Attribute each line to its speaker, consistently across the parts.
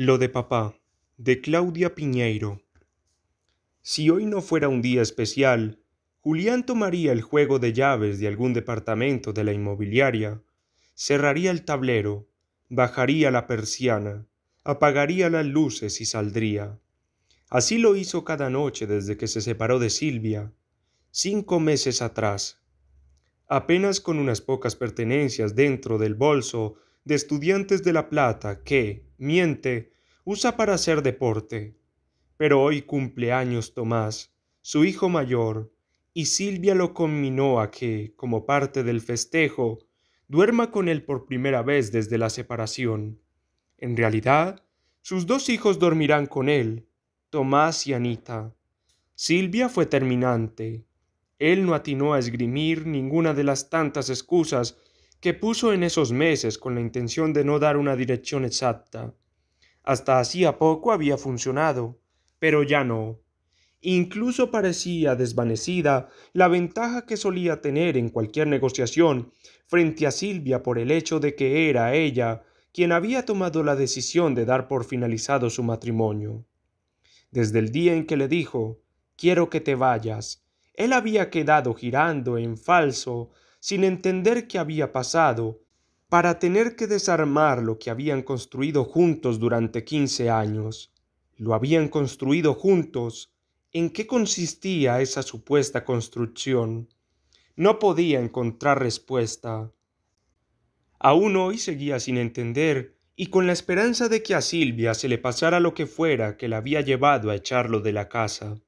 Speaker 1: Lo de papá, de Claudia Piñeiro. Si hoy no fuera un día especial, Julián tomaría el juego de llaves de algún departamento de la inmobiliaria, cerraría el tablero, bajaría la persiana, apagaría las luces y saldría. Así lo hizo cada noche desde que se separó de Silvia, cinco meses atrás. Apenas con unas pocas pertenencias dentro del bolso de estudiantes de La Plata que, miente, usa para hacer deporte. Pero hoy cumple años Tomás, su hijo mayor, y Silvia lo conminó a que, como parte del festejo, duerma con él por primera vez desde la separación. En realidad, sus dos hijos dormirán con él, Tomás y Anita. Silvia fue terminante. Él no atinó a esgrimir ninguna de las tantas excusas que puso en esos meses con la intención de no dar una dirección exacta. Hasta hacía poco había funcionado, pero ya no. Incluso parecía desvanecida la ventaja que solía tener en cualquier negociación frente a Silvia por el hecho de que era ella quien había tomado la decisión de dar por finalizado su matrimonio. Desde el día en que le dijo Quiero que te vayas, él había quedado girando en falso sin entender qué había pasado, para tener que desarmar lo que habían construido juntos durante quince años. Lo habían construido juntos. ¿En qué consistía esa supuesta construcción? No podía encontrar respuesta. Aún hoy seguía sin entender, y con la esperanza de que a Silvia se le pasara lo que fuera que la había llevado a echarlo de la casa,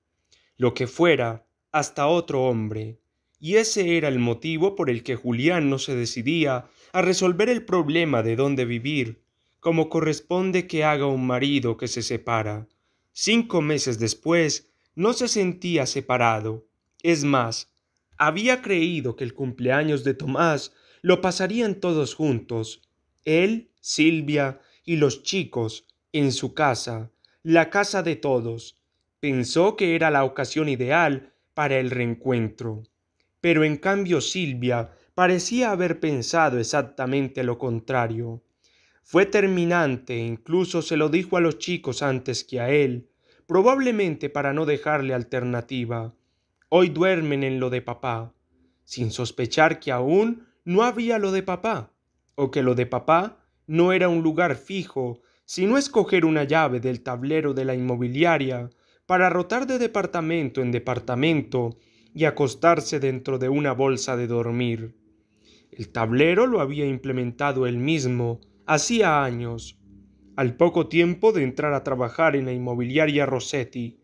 Speaker 1: lo que fuera hasta otro hombre, y ese era el motivo por el que Julián no se decidía a resolver el problema de dónde vivir, como corresponde que haga un marido que se separa. Cinco meses después, no se sentía separado. Es más, había creído que el cumpleaños de Tomás lo pasarían todos juntos, él, Silvia y los chicos, en su casa, la casa de todos. Pensó que era la ocasión ideal para el reencuentro pero en cambio Silvia parecía haber pensado exactamente lo contrario. Fue terminante, incluso se lo dijo a los chicos antes que a él, probablemente para no dejarle alternativa. Hoy duermen en lo de papá, sin sospechar que aún no había lo de papá, o que lo de papá no era un lugar fijo, sino escoger una llave del tablero de la inmobiliaria para rotar de departamento en departamento y acostarse dentro de una bolsa de dormir. El tablero lo había implementado él mismo hacía años, al poco tiempo de entrar a trabajar en la inmobiliaria Rossetti.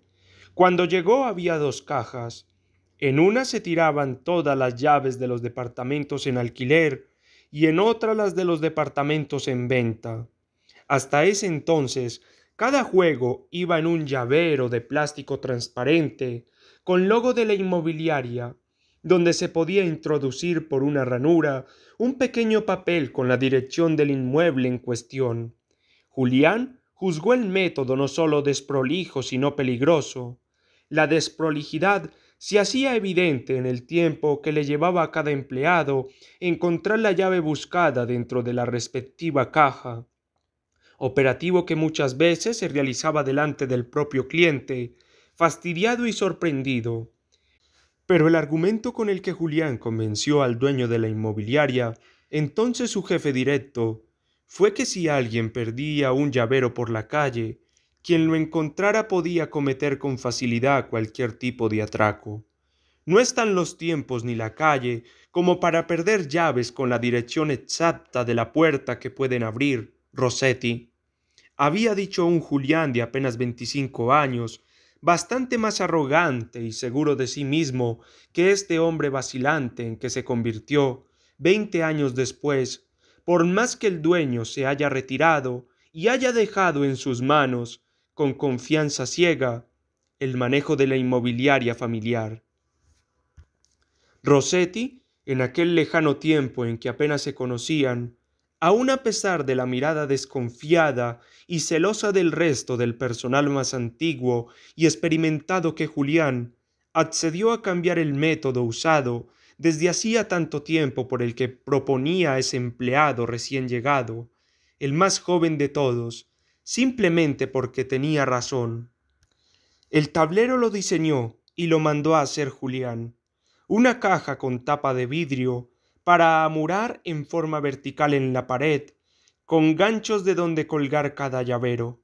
Speaker 1: Cuando llegó había dos cajas. En una se tiraban todas las llaves de los departamentos en alquiler y en otra las de los departamentos en venta. Hasta ese entonces, cada juego iba en un llavero de plástico transparente con logo de la inmobiliaria, donde se podía introducir por una ranura un pequeño papel con la dirección del inmueble en cuestión. Julián juzgó el método no sólo desprolijo, sino peligroso. La desprolijidad se hacía evidente en el tiempo que le llevaba a cada empleado encontrar la llave buscada dentro de la respectiva caja, operativo que muchas veces se realizaba delante del propio cliente, fastidiado y sorprendido. Pero el argumento con el que Julián convenció al dueño de la inmobiliaria, entonces su jefe directo, fue que si alguien perdía un llavero por la calle, quien lo encontrara podía cometer con facilidad cualquier tipo de atraco. No están los tiempos ni la calle como para perder llaves con la dirección exacta de la puerta que pueden abrir, Rossetti. Había dicho un Julián de apenas 25 años, bastante más arrogante y seguro de sí mismo que este hombre vacilante en que se convirtió veinte años después, por más que el dueño se haya retirado y haya dejado en sus manos, con confianza ciega, el manejo de la inmobiliaria familiar. Rossetti, en aquel lejano tiempo en que apenas se conocían, Aun a pesar de la mirada desconfiada y celosa del resto del personal más antiguo y experimentado que Julián, accedió a cambiar el método usado desde hacía tanto tiempo por el que proponía ese empleado recién llegado, el más joven de todos, simplemente porque tenía razón. El tablero lo diseñó y lo mandó a hacer Julián. Una caja con tapa de vidrio para amurar en forma vertical en la pared, con ganchos de donde colgar cada llavero.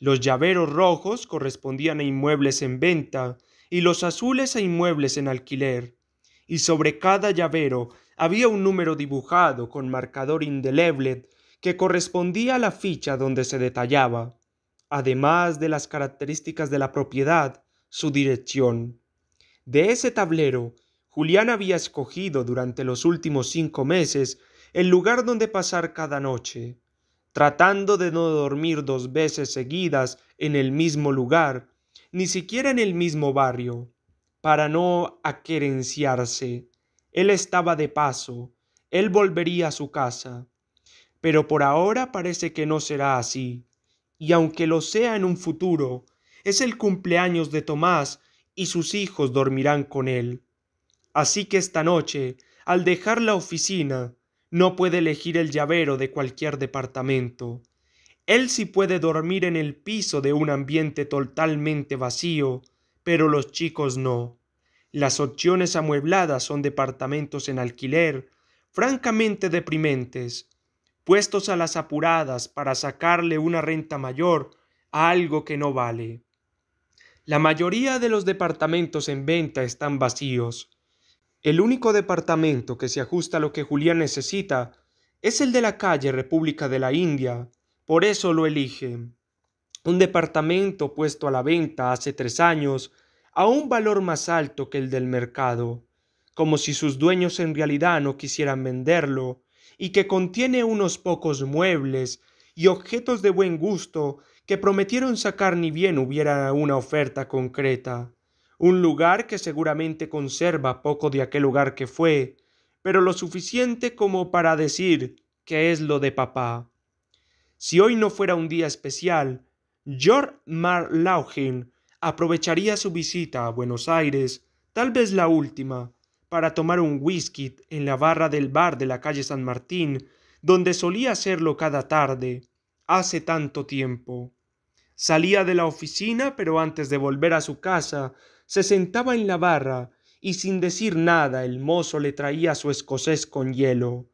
Speaker 1: Los llaveros rojos correspondían a inmuebles en venta y los azules a inmuebles en alquiler, y sobre cada llavero había un número dibujado con marcador indeleble que correspondía a la ficha donde se detallaba, además de las características de la propiedad, su dirección. De ese tablero Julián había escogido durante los últimos cinco meses el lugar donde pasar cada noche, tratando de no dormir dos veces seguidas en el mismo lugar, ni siquiera en el mismo barrio, para no aquerenciarse. Él estaba de paso, él volvería a su casa. Pero por ahora parece que no será así, y aunque lo sea en un futuro, es el cumpleaños de Tomás y sus hijos dormirán con él. Así que esta noche, al dejar la oficina, no puede elegir el llavero de cualquier departamento. Él sí puede dormir en el piso de un ambiente totalmente vacío, pero los chicos no. Las opciones amuebladas son departamentos en alquiler, francamente deprimentes, puestos a las apuradas para sacarle una renta mayor a algo que no vale. La mayoría de los departamentos en venta están vacíos, el único departamento que se ajusta a lo que Julián necesita es el de la calle República de la India, por eso lo elige. Un departamento puesto a la venta hace tres años a un valor más alto que el del mercado, como si sus dueños en realidad no quisieran venderlo, y que contiene unos pocos muebles y objetos de buen gusto que prometieron sacar ni bien hubiera una oferta concreta un lugar que seguramente conserva poco de aquel lugar que fue, pero lo suficiente como para decir que es lo de papá. Si hoy no fuera un día especial, George Marlaugen aprovecharía su visita a Buenos Aires, tal vez la última, para tomar un whisky en la barra del bar de la calle San Martín, donde solía hacerlo cada tarde, hace tanto tiempo. Salía de la oficina, pero antes de volver a su casa, se sentaba en la barra y sin decir nada el mozo le traía su escocés con hielo.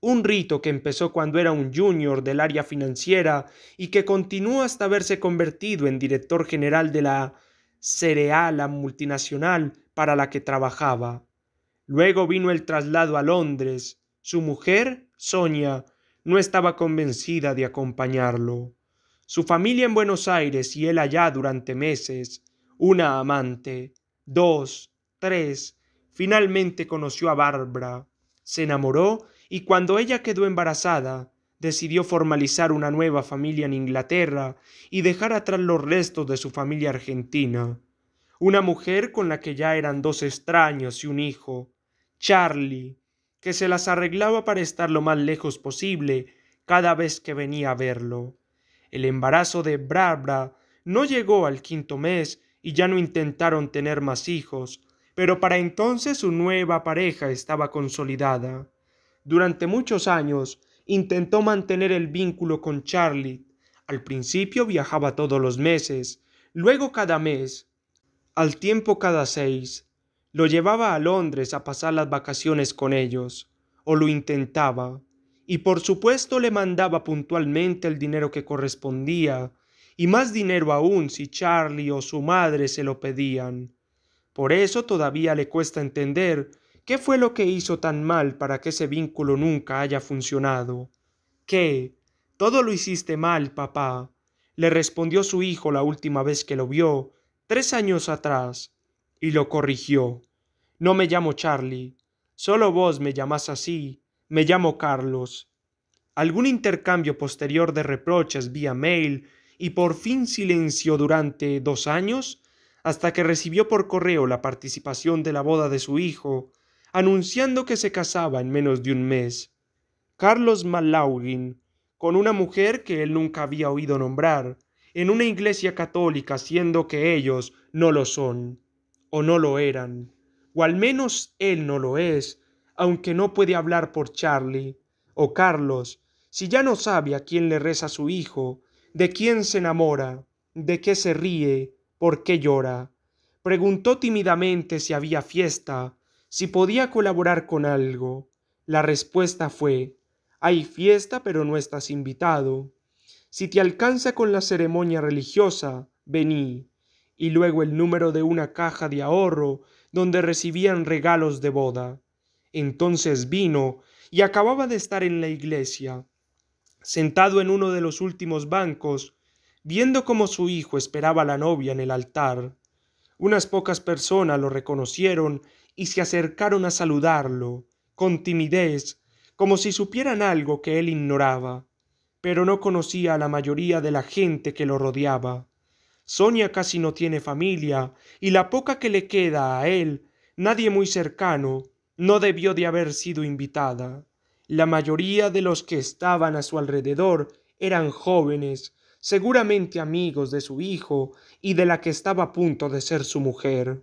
Speaker 1: Un rito que empezó cuando era un junior del área financiera y que continuó hasta haberse convertido en director general de la cereala multinacional para la que trabajaba. Luego vino el traslado a Londres. Su mujer, Sonia, no estaba convencida de acompañarlo su familia en Buenos Aires y él allá durante meses, una amante, dos, tres, finalmente conoció a Barbara. se enamoró y cuando ella quedó embarazada, decidió formalizar una nueva familia en Inglaterra y dejar atrás los restos de su familia argentina. Una mujer con la que ya eran dos extraños y un hijo, Charlie, que se las arreglaba para estar lo más lejos posible cada vez que venía a verlo. El embarazo de Brabra no llegó al quinto mes y ya no intentaron tener más hijos, pero para entonces su nueva pareja estaba consolidada. Durante muchos años intentó mantener el vínculo con Charlie. Al principio viajaba todos los meses, luego cada mes, al tiempo cada seis. Lo llevaba a Londres a pasar las vacaciones con ellos, o lo intentaba y por supuesto le mandaba puntualmente el dinero que correspondía, y más dinero aún si Charlie o su madre se lo pedían. Por eso todavía le cuesta entender qué fue lo que hizo tan mal para que ese vínculo nunca haya funcionado. ¿Qué? Todo lo hiciste mal, papá, le respondió su hijo la última vez que lo vio, tres años atrás, y lo corrigió. No me llamo Charlie, solo vos me llamás así, me llamo Carlos. Algún intercambio posterior de reproches vía mail y por fin silencio durante dos años, hasta que recibió por correo la participación de la boda de su hijo, anunciando que se casaba en menos de un mes. Carlos Malaugin, con una mujer que él nunca había oído nombrar, en una iglesia católica, siendo que ellos no lo son, o no lo eran, o al menos él no lo es, aunque no puede hablar por Charlie o Carlos, si ya no sabe a quién le reza su hijo, de quién se enamora, de qué se ríe, por qué llora. Preguntó tímidamente si había fiesta, si podía colaborar con algo. La respuesta fue hay fiesta pero no estás invitado. Si te alcanza con la ceremonia religiosa, vení. Y luego el número de una caja de ahorro donde recibían regalos de boda. Entonces vino y acababa de estar en la iglesia, sentado en uno de los últimos bancos, viendo cómo su hijo esperaba a la novia en el altar. Unas pocas personas lo reconocieron y se acercaron a saludarlo, con timidez, como si supieran algo que él ignoraba, pero no conocía a la mayoría de la gente que lo rodeaba. Sonia casi no tiene familia, y la poca que le queda a él, nadie muy cercano, no debió de haber sido invitada. La mayoría de los que estaban a su alrededor eran jóvenes, seguramente amigos de su hijo y de la que estaba a punto de ser su mujer.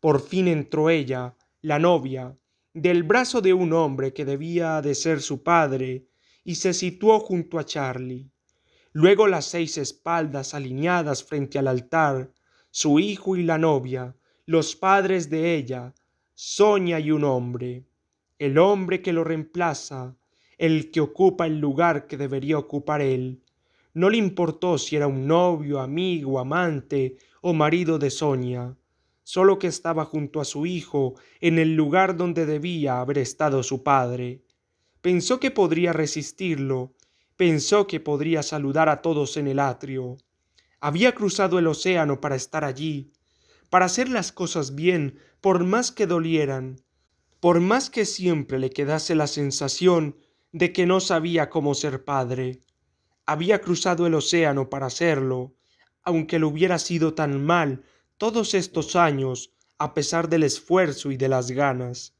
Speaker 1: Por fin entró ella, la novia, del brazo de un hombre que debía de ser su padre, y se situó junto a Charlie. Luego las seis espaldas alineadas frente al altar, su hijo y la novia, los padres de ella, Sonia y un hombre, el hombre que lo reemplaza, el que ocupa el lugar que debería ocupar él. No le importó si era un novio, amigo, amante o marido de Sonia, solo que estaba junto a su hijo en el lugar donde debía haber estado su padre. Pensó que podría resistirlo, pensó que podría saludar a todos en el atrio. Había cruzado el océano para estar allí, para hacer las cosas bien, por más que dolieran, por más que siempre le quedase la sensación de que no sabía cómo ser padre. Había cruzado el océano para hacerlo, aunque lo hubiera sido tan mal todos estos años, a pesar del esfuerzo y de las ganas.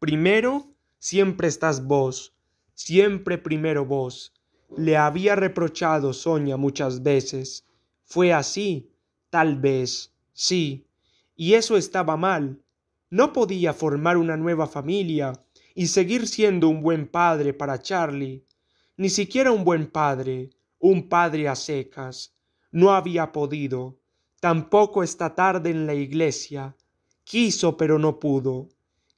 Speaker 1: Primero, siempre estás vos, siempre primero vos. Le había reprochado Sonia muchas veces. Fue así, tal vez, sí, y eso estaba mal. No podía formar una nueva familia y seguir siendo un buen padre para Charlie. Ni siquiera un buen padre, un padre a secas. No había podido. Tampoco esta tarde en la iglesia. Quiso pero no pudo.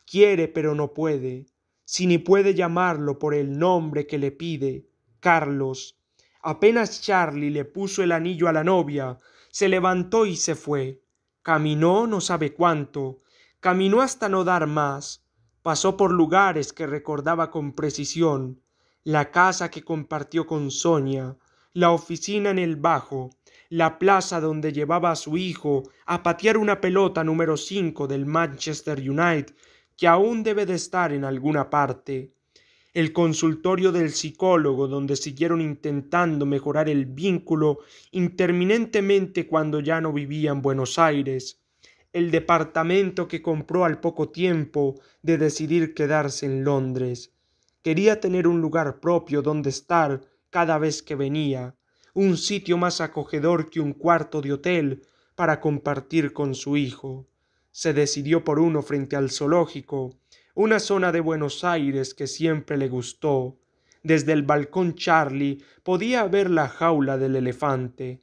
Speaker 1: Quiere pero no puede. Si ni puede llamarlo por el nombre que le pide, Carlos. Apenas Charlie le puso el anillo a la novia, se levantó y se fue. Caminó no sabe cuánto, caminó hasta no dar más, pasó por lugares que recordaba con precisión, la casa que compartió con Sonia, la oficina en el Bajo, la plaza donde llevaba a su hijo a patear una pelota número 5 del Manchester United, que aún debe de estar en alguna parte, el consultorio del psicólogo donde siguieron intentando mejorar el vínculo interminentemente cuando ya no vivía en Buenos Aires, el departamento que compró al poco tiempo de decidir quedarse en Londres. Quería tener un lugar propio donde estar cada vez que venía, un sitio más acogedor que un cuarto de hotel para compartir con su hijo. Se decidió por uno frente al zoológico, una zona de Buenos Aires que siempre le gustó. Desde el balcón Charlie podía ver la jaula del elefante.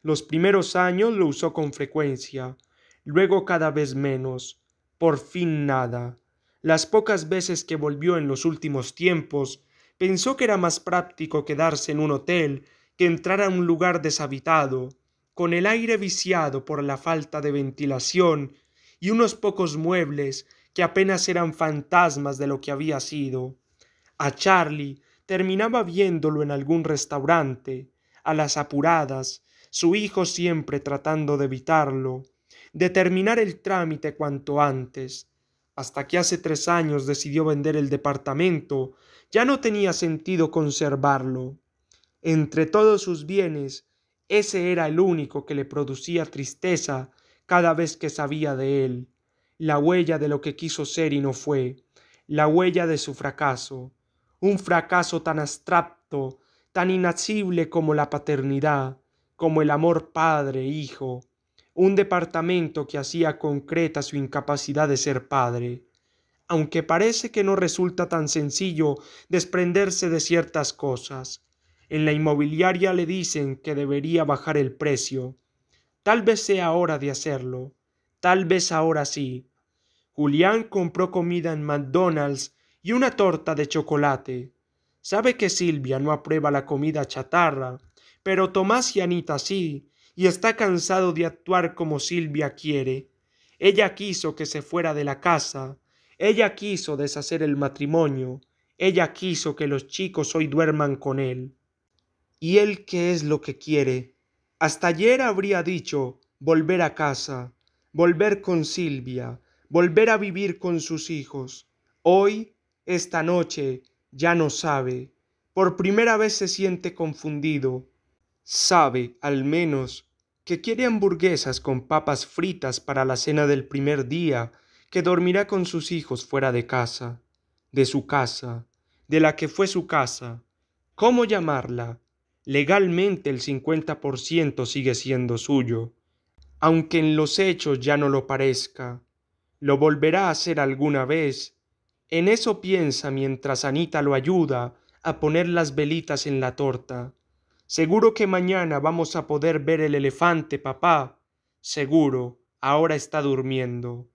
Speaker 1: Los primeros años lo usó con frecuencia, luego cada vez menos, por fin nada. Las pocas veces que volvió en los últimos tiempos, pensó que era más práctico quedarse en un hotel que entrar a un lugar deshabitado, con el aire viciado por la falta de ventilación y unos pocos muebles que apenas eran fantasmas de lo que había sido. A Charlie terminaba viéndolo en algún restaurante, a las apuradas, su hijo siempre tratando de evitarlo, de terminar el trámite cuanto antes. Hasta que hace tres años decidió vender el departamento, ya no tenía sentido conservarlo. Entre todos sus bienes, ese era el único que le producía tristeza cada vez que sabía de él la huella de lo que quiso ser y no fue, la huella de su fracaso, un fracaso tan abstracto, tan inacible como la paternidad, como el amor padre-hijo, un departamento que hacía concreta su incapacidad de ser padre. Aunque parece que no resulta tan sencillo desprenderse de ciertas cosas, en la inmobiliaria le dicen que debería bajar el precio. Tal vez sea hora de hacerlo, tal vez ahora sí, Julián compró comida en McDonald's y una torta de chocolate. Sabe que Silvia no aprueba la comida chatarra, pero Tomás y Anita sí, y está cansado de actuar como Silvia quiere. Ella quiso que se fuera de la casa, ella quiso deshacer el matrimonio, ella quiso que los chicos hoy duerman con él. ¿Y él qué es lo que quiere? Hasta ayer habría dicho volver a casa, volver con Silvia, volver a vivir con sus hijos. Hoy, esta noche, ya no sabe. Por primera vez se siente confundido. Sabe, al menos, que quiere hamburguesas con papas fritas para la cena del primer día, que dormirá con sus hijos fuera de casa, de su casa, de la que fue su casa. ¿Cómo llamarla? Legalmente el 50% sigue siendo suyo, aunque en los hechos ya no lo parezca lo volverá a hacer alguna vez. En eso piensa mientras Anita lo ayuda a poner las velitas en la torta. Seguro que mañana vamos a poder ver el elefante, papá. Seguro, ahora está durmiendo.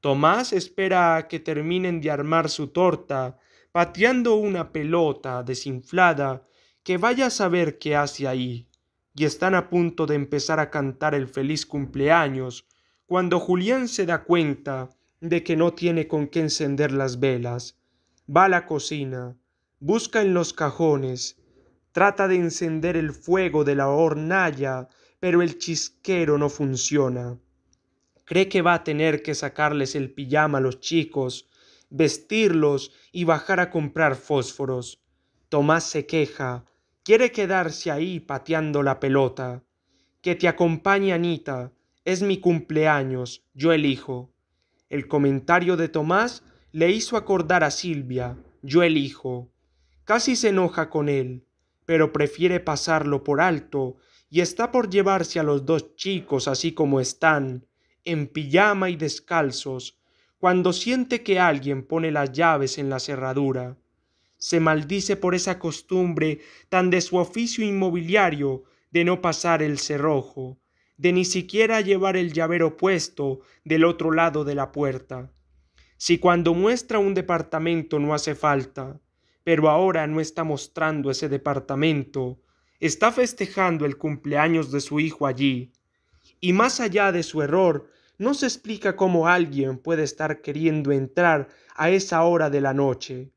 Speaker 1: Tomás espera a que terminen de armar su torta, pateando una pelota desinflada que vaya a saber qué hace ahí. Y están a punto de empezar a cantar el feliz cumpleaños cuando Julián se da cuenta de que no tiene con qué encender las velas, va a la cocina, busca en los cajones, trata de encender el fuego de la hornalla, pero el chisquero no funciona. Cree que va a tener que sacarles el pijama a los chicos, vestirlos y bajar a comprar fósforos. Tomás se queja, quiere quedarse ahí pateando la pelota. Que te acompañe Anita, es mi cumpleaños, yo elijo. El comentario de Tomás le hizo acordar a Silvia, yo elijo. Casi se enoja con él, pero prefiere pasarlo por alto y está por llevarse a los dos chicos así como están, en pijama y descalzos, cuando siente que alguien pone las llaves en la cerradura. Se maldice por esa costumbre tan de su oficio inmobiliario de no pasar el cerrojo, de ni siquiera llevar el llavero puesto del otro lado de la puerta. Si cuando muestra un departamento no hace falta, pero ahora no está mostrando ese departamento, está festejando el cumpleaños de su hijo allí. Y más allá de su error, no se explica cómo alguien puede estar queriendo entrar a esa hora de la noche.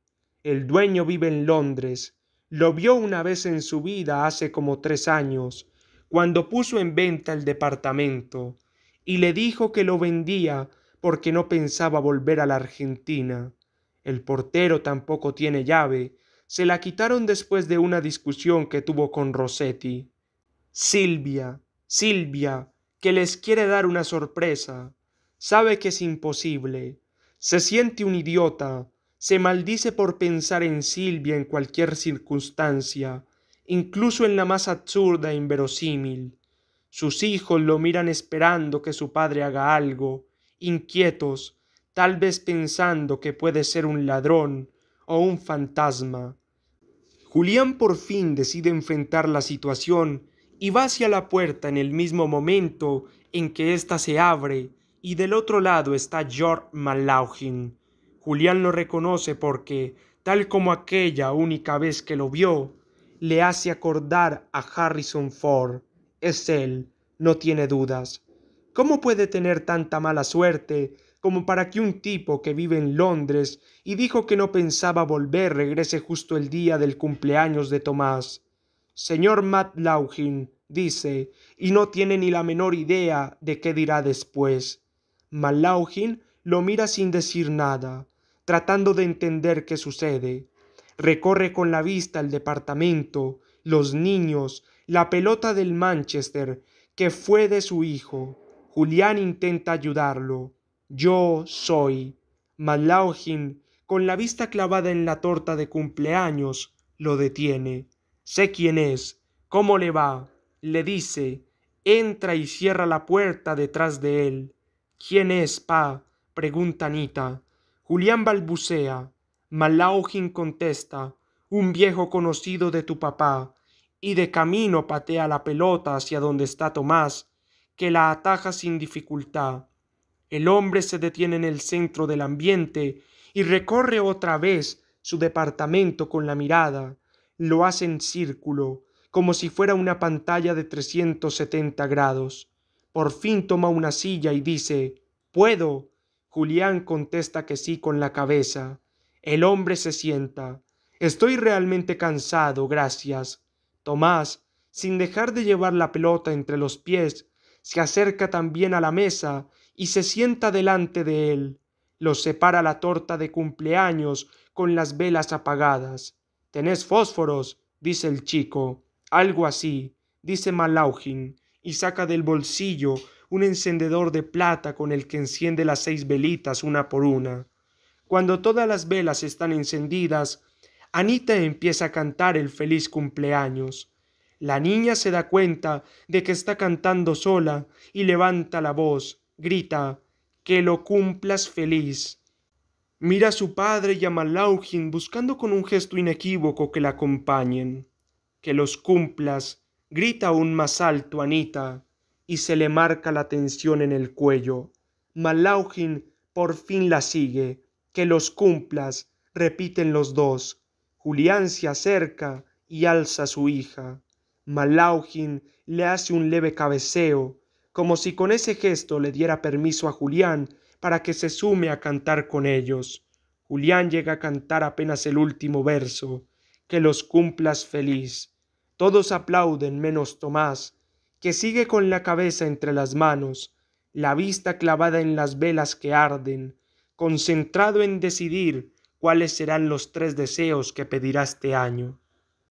Speaker 1: El dueño vive en Londres, lo vio una vez en su vida hace como tres años, cuando puso en venta el departamento y le dijo que lo vendía porque no pensaba volver a la Argentina. El portero tampoco tiene llave. Se la quitaron después de una discusión que tuvo con Rossetti. Silvia, Silvia, que les quiere dar una sorpresa. Sabe que es imposible. Se siente un idiota. Se maldice por pensar en Silvia en cualquier circunstancia incluso en la más absurda e inverosímil. Sus hijos lo miran esperando que su padre haga algo, inquietos, tal vez pensando que puede ser un ladrón o un fantasma. Julián por fin decide enfrentar la situación y va hacia la puerta en el mismo momento en que ésta se abre y del otro lado está George Malaugin. Julián lo reconoce porque, tal como aquella única vez que lo vio, le hace acordar a Harrison Ford. Es él, no tiene dudas. ¿Cómo puede tener tanta mala suerte como para que un tipo que vive en Londres y dijo que no pensaba volver regrese justo el día del cumpleaños de Tomás? Señor Matt dice, y no tiene ni la menor idea de qué dirá después. Malaugin lo mira sin decir nada, tratando de entender qué sucede. Recorre con la vista el departamento, los niños, la pelota del Manchester, que fue de su hijo. Julián intenta ayudarlo. Yo soy. Malaugin, con la vista clavada en la torta de cumpleaños, lo detiene. Sé quién es. ¿Cómo le va? Le dice. Entra y cierra la puerta detrás de él. ¿Quién es, pa? pregunta Anita. Julián balbucea. Malaujin contesta, un viejo conocido de tu papá, y de camino patea la pelota hacia donde está Tomás, que la ataja sin dificultad. El hombre se detiene en el centro del ambiente y recorre otra vez su departamento con la mirada. Lo hace en círculo, como si fuera una pantalla de 370 grados. Por fin toma una silla y dice, ¿Puedo? Julián contesta que sí con la cabeza. El hombre se sienta. Estoy realmente cansado, gracias. Tomás, sin dejar de llevar la pelota entre los pies, se acerca también a la mesa y se sienta delante de él. Los separa la torta de cumpleaños con las velas apagadas. ¿Tenés fósforos? dice el chico. Algo así, dice Malaugin, y saca del bolsillo un encendedor de plata con el que enciende las seis velitas una por una. Cuando todas las velas están encendidas, Anita empieza a cantar el feliz cumpleaños. La niña se da cuenta de que está cantando sola y levanta la voz, grita, que lo cumplas feliz. Mira a su padre y a Malaugin buscando con un gesto inequívoco que la acompañen. Que los cumplas, grita aún más alto Anita, y se le marca la tensión en el cuello. Malaugin por fin la sigue, que los cumplas, repiten los dos. Julián se acerca y alza su hija. Malaujin le hace un leve cabeceo, como si con ese gesto le diera permiso a Julián para que se sume a cantar con ellos. Julián llega a cantar apenas el último verso. Que los cumplas feliz. Todos aplauden menos Tomás, que sigue con la cabeza entre las manos, la vista clavada en las velas que arden, concentrado en decidir cuáles serán los tres deseos que pedirá este año.